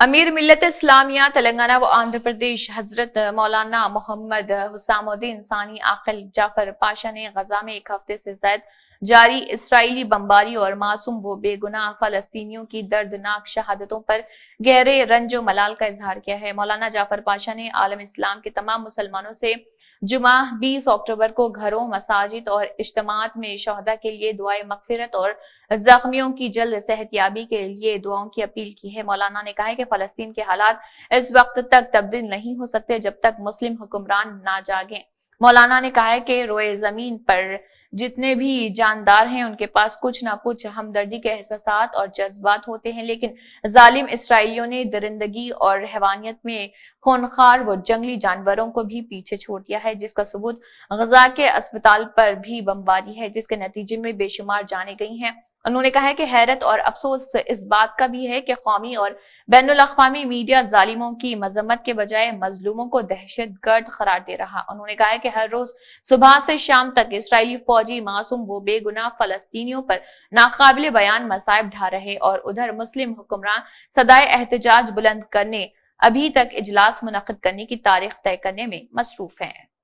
अमीर मिलत इस्लामिया तेलंगाना व आंध्र प्रदेश हजरत मौलाना मोहम्मद हुसामुद्दीन सानी आकल जाफर पाशा ने गजा में एक हफ्ते से जायद जारी इसराइली बमबारी और मासूम व बेगुनाह फलस्तीनियों की दर्दनाक शहादतों पर गहरे रंजो मलाल का इजहार किया है मौलाना जाफर पाशा ने आलम इस्लाम के तमाम मुसलमानों से जुमा 20 अक्टूबर को घरों मसाजिद और इज्तमात में शहदा के लिए दुआ मकफिरत और जख्मियों की जल्द सेहतियाबी के लिए दुआओं की अपील की है मौलाना ने कहा है कि फलस्तीन के हालात इस वक्त तक तब्दील नहीं हो सकते जब तक मुस्लिम हुक्मरान ना जागें मौलाना ने कहा है कि रोए जमीन पर जितने भी जानदार हैं उनके पास कुछ ना कुछ हमदर्दी के एहसास और जज्बात होते हैं लेकिन जालिम इसराइलियों ने दरिंदगी और हैवानियत में खूनखार व जंगली जानवरों को भी पीछे छोड़ दिया है जिसका सबूत गजा के अस्पताल पर भी बमबारी है जिसके नतीजे में बेशुमार जाने गई हैं उन्होंने कहा है कि हैरत और अफसोस इस बात का भी है कि कौमी और बैन अवी मीडिया जालिमों की मजम्मत के बजाय मजलूमों को दहशत गर्द करार दे रहा उन्होंने कहा है कि हर रोज सुबह से शाम तक इसराइली फौजी मासूम व बेगुनाह फलस्तियों पर नाकबिल बयान मसायब ढा रहे और उधर मुस्लिम हुक्मरान सदाए एहतजाज बुलंद करने अभी तक इजलास मुनद करने की तारीख तय करने में मसरूफ है